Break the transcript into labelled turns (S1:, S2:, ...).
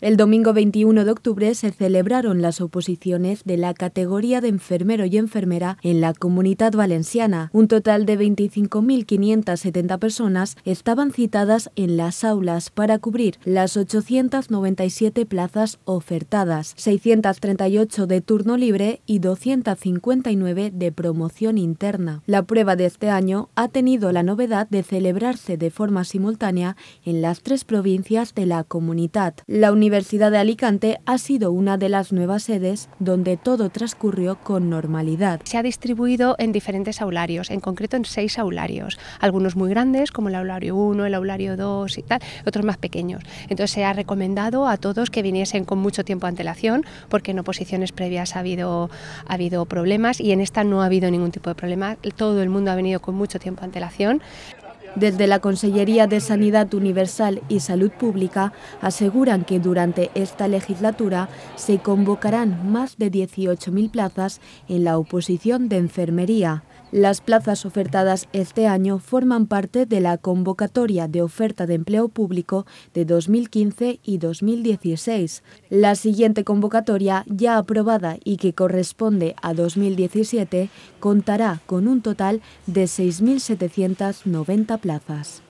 S1: El domingo 21 de octubre se celebraron las oposiciones de la categoría de enfermero y enfermera en la Comunidad Valenciana. Un total de 25.570 personas estaban citadas en las aulas para cubrir las 897 plazas ofertadas, 638 de turno libre y 259 de promoción interna. La prueba de este año ha tenido la novedad de celebrarse de forma simultánea en las tres provincias de la comunidad. Universidad de Alicante ha sido una de las nuevas sedes donde todo
S2: transcurrió con normalidad. Se ha distribuido en diferentes aularios, en concreto en seis aularios, algunos muy grandes como el aulario 1, el aulario 2 y tal, otros más pequeños. Entonces se ha recomendado a todos que viniesen con mucho tiempo de antelación porque en oposiciones previas ha habido, ha habido problemas y en esta no ha habido ningún tipo de problema. Todo el mundo ha venido con mucho tiempo de antelación. Desde la Consellería de Sanidad Universal y Salud Pública
S1: aseguran que durante esta legislatura se convocarán más de 18.000 plazas en la oposición de enfermería. Las plazas ofertadas este año forman parte de la convocatoria de oferta de empleo público de 2015 y 2016. La siguiente convocatoria, ya aprobada y que corresponde a 2017, contará con un total de 6.790 plazas.